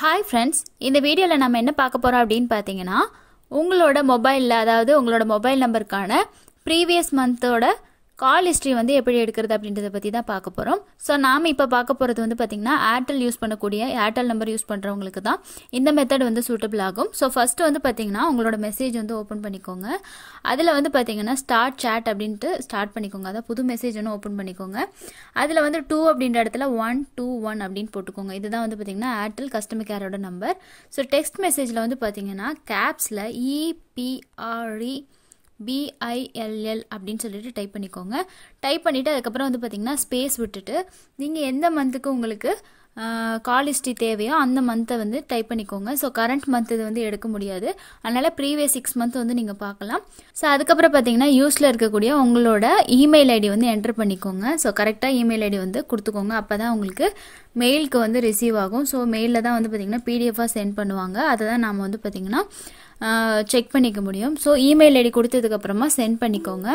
hi friends இந்த வீடியோவில் நம்ம என்ன பார்க்க போகிறோம் அப்படின்னு பார்த்தீங்கன்னா உங்களோட மொபைலில் அதாவது உங்களோட மொபைல் நம்பருக்கான ப்ரீவியஸ் மந்தோட கால் ஹிஸ்ட்ரி வந்து எப்படி எடுக்கிறது அப்படின்றத பற்றி தான் பார்க்க போகிறோம் ஸோ நாம் இப்போ பார்க்க போகிறது வந்து பார்த்திங்கன்னா ஏர்டெல் யூஸ் பண்ணக்கூடிய ஏர்டெல் நம்பர் யூஸ் பண்ணுறவங்களுக்கு தான் இந்த மெத்தட் வந்து சூட்டபிள் ஆகும் ஸோ ஃபஸ்ட்டு வந்து பார்த்திங்கன்னா உங்களோட மெசேஜ் வந்து ஓப்பன் பண்ணிக்கோங்க அதில் வந்து பார்த்திங்கன்னா ஸ்டார்ட் சேட் அப்படின்ட்டு ஸ்டார்ட் பண்ணிக்கோங்க அதாவது புது மெசேஜ் ஒன்று ஓப்பன் பண்ணிக்கோங்க அதில் வந்து டூ அப்படின்ற இடத்துல ஒன் டூ ஒன் அப்படின்னு போட்டுக்கோங்க இதுதான் வந்து பார்த்திங்கன்னா ஏர்டெல் கஸ்டமர் கேரோட நம்பர் ஸோ டெக்ஸ்ட் மெசேஜில் வந்து பார்த்திங்கன்னா கேப்ஸில் இபிஆர்இ e பிஐஎல்எல் அப்படின்னு சொல்லிட்டு டைப் பண்ணிக்கோங்க டைப் பண்ணிவிட்டு அதுக்கப்புறம் வந்து பார்த்திங்கன்னா ஸ்பேஸ் விட்டுட்டு நீங்கள் எந்த மந்த்துக்கு உங்களுக்கு காலிஸ்டி தேவையோ அந்த மந்த்தை வந்து டைப் பண்ணிக்கோங்க ஸோ கரண்ட் மந்த் இது வந்து எடுக்க முடியாது அதனால் ப்ரீவியஸ் சிக்ஸ் மந்த் வந்து நீங்கள் பார்க்கலாம் ஸோ அதுக்கப்புறம் பார்த்தீங்கன்னா யூஸில் இருக்கக்கூடிய உங்களோட இமெயில் ஐடி வந்து என்டர் பண்ணிக்கோங்க ஸோ கரெக்டாக இமெயில் ஐடி வந்து கொடுத்துக்கோங்க அப்போ தான் உங்களுக்கு மெயிலுக்கு வந்து ரிசீவ் ஆகும் ஸோ மெயிலில் தான் வந்து பார்த்திங்கன்னா பிடிஎஃபாக சென்ட் பண்ணுவாங்க அதை தான் நாம் வந்து பார்த்திங்கன்னா செக் பண்ணிக்க முடியும் ஸோ இமெயில் ஐடி கொடுத்ததுக்கப்புறமா சென்ட் பண்ணிக்கோங்க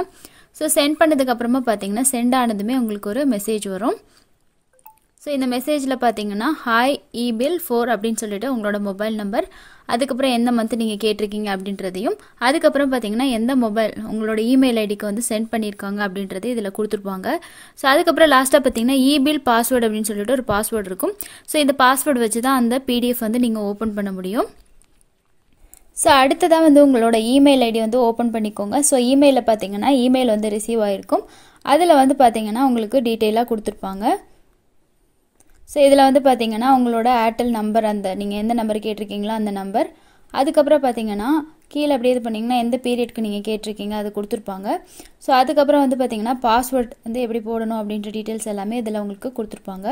ஸோ சென்ட் பண்ணதுக்கப்புறமா பார்த்தீங்கன்னா சென்ட் ஆனதுமே உங்களுக்கு ஒரு மெசேஜ் வரும் ஸோ இந்த மெசேஜில் பார்த்தீங்கன்னா ஹாய் இபில் ஃபோர் அப்படின்னு சொல்லிட்டு உங்களோட மொபைல் நம்பர் அதுக்கப்புறம் எந்த மந்த் நீங்கள் கேட்டிருக்கீங்க அப்படின்றதையும் அதுக்கப்புறம் பார்த்தீங்கன்னா எந்த மொபைல் உங்களோட இமெயில் ஐடிக்கு வந்து சென்ட் பண்ணியிருக்காங்க அப்படின்றதையும் இதில் கொடுத்துருப்பாங்க ஸோ அதுக்கப்புறம் லாஸ்ட்டாக பார்த்தீங்கன்னா இபில் பாஸ்வேர்டு அப்படின்னு சொல்லிட்டு ஒரு பாஸ்வேர்டு இருக்கும் ஸோ இந்த பாஸ்வேர்டு வச்சு தான் அந்த பிடிஎஃப் வந்து நீங்கள் ஓப்பன் பண்ண முடியும் ஸோ அடுத்ததாக வந்து உங்களோட இமெயில் ஐடி வந்து ஓப்பன் பண்ணிக்கோங்க ஸோ இமெயிலில் பார்த்தீங்கன்னா இமெயில் வந்து ரிசீவ் ஆகிருக்கும் அதில் வந்து பார்த்தீங்கன்னா உங்களுக்கு டீட்டெயிலாக கொடுத்துருப்பாங்க ஸோ இதில் வந்து பார்த்தீங்கன்னா உங்களோட ஏர்டெல் நம்பர் அந்த நீங்கள் எந்த நம்பர் கேட்டிருக்கீங்களோ அந்த நம்பர் அதுக்கப்புறம் பார்த்தீங்கன்னா கீழே அப்படியே இது பண்ணிங்கன்னா எந்த பீரியட்க்கு நீங்கள் கேட்டிருக்கீங்க அது கொடுத்துருப்பாங்க ஸோ அதுக்கப்புறம் வந்து பார்த்தீங்கன்னா பாஸ்வேர்ட் வந்து எப்படி போடணும் அப்படின்ற டீட்டெயில்ஸ் எல்லாமே இதில் உங்களுக்கு கொடுத்துருப்பாங்க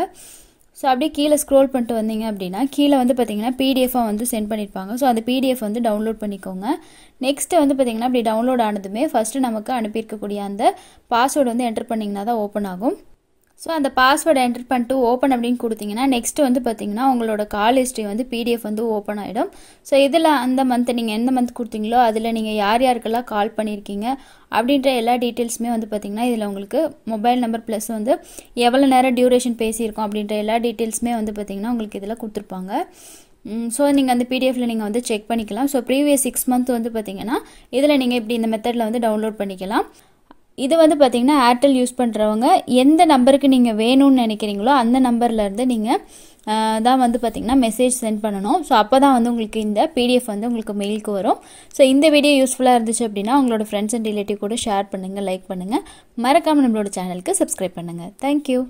ஸோ அப்படியே கீழே ஸ்க்ரோல் பண்ணிட்டு வந்தீங்க அப்படின்னா கீழே வந்து பார்த்தீங்கன்னா பிடிஎஃபாக வந்து சென்ட் பண்ணியிருப்பாங்க ஸோ அந்த பிடிஎஃப் வந்து டவுன்லோட் பண்ணிக்கோங்க நெக்ஸ்ட்டு வந்து பார்த்தீங்கன்னா அப்படி டவுன்லோட் ஆனதுமே ஃபஸ்ட்டு நமக்கு அனுப்பியிருக்கக்கூடிய அந்த பாஸ்வேர்டு வந்து என்டர் பண்ணிங்கன்னா தான் ஓப்பன் ஆகும் ஸோ அந்த பாஸ்வேர்டை என்டர் பண்ணிட்டு ஓப்பன் அப்படின்னு கொடுத்தீங்கன்னா நெக்ஸ்ட்டு வந்து பார்த்தீங்கன்னா உங்களோட கால் ஹிஸ்ட்ரி வந்து பிடிஎஃப் வந்து ஓப்பன் ஆகிடும் ஸோ இதில் அந்த மந்த் நீங்கள் எந்த மந்த் கொடுத்தீங்களோ அதில் நீங்கள் யார் யாருக்கெல்லாம் கால் பண்ணியிருக்கீங்க அப்படின்ற எல்லா டீட்டெயில்ஸுமே வந்து பார்த்தீங்கன்னா இதில் உங்களுக்கு மொபைல் நம்பர் ப்ளஸ் வந்து எவ்வளோ நேரம் டியூரேஷன் பேசியிருக்கோம் அப்படின்ற எல்லா டீட்டெயில்ஸுமே வந்து பார்த்திங்கன்னா உங்களுக்கு இதில் கொடுத்துருப்பாங்க ஸோ நீங்கள் அந்த பிடிஎஃப்பில் நீங்கள் வந்து செக் பண்ணிக்கலாம் ஸோ ப்ரீவியஸ் சிக்ஸ் மந்த் வந்து பார்த்தீங்கன்னா இதில் நீங்கள் இப்படி இந்த மெத்தடில் வந்து டவுன்லோட் பண்ணிக்கலாம் இது வந்து பார்த்தீங்கன்னா ஏர்டெல் யூஸ் பண்ணுறவங்க எந்த நம்பருக்கு நீங்கள் வேணும்னு நினைக்கிறீங்களோ அந்த நம்பர்லேருந்து நீங்கள் தான் வந்து பார்த்திங்கன்னா மெசேஜ் சென்ட் பண்ணணும் ஸோ அப்போ தான் வந்து உங்களுக்கு இந்த பிடிஎஃப் வந்து உங்களுக்கு மெயிலுக்கு வரும் ஸோ இந்த வீடியோ யூஸ்ஃபுல்லாக இருந்துச்சு அப்படின்னா உங்களோட ஃப்ரெண்ட்ஸ் அண்ட் ரிலேட்டிவ் கூட ஷேர் பண்ணுங்கள் லைக் பண்ணுங்கள் மறக்காமல் நம்மளோட சேனலுக்கு சப்ஸ்கிரைப் பண்ணுங்கள் தேங்க்யூ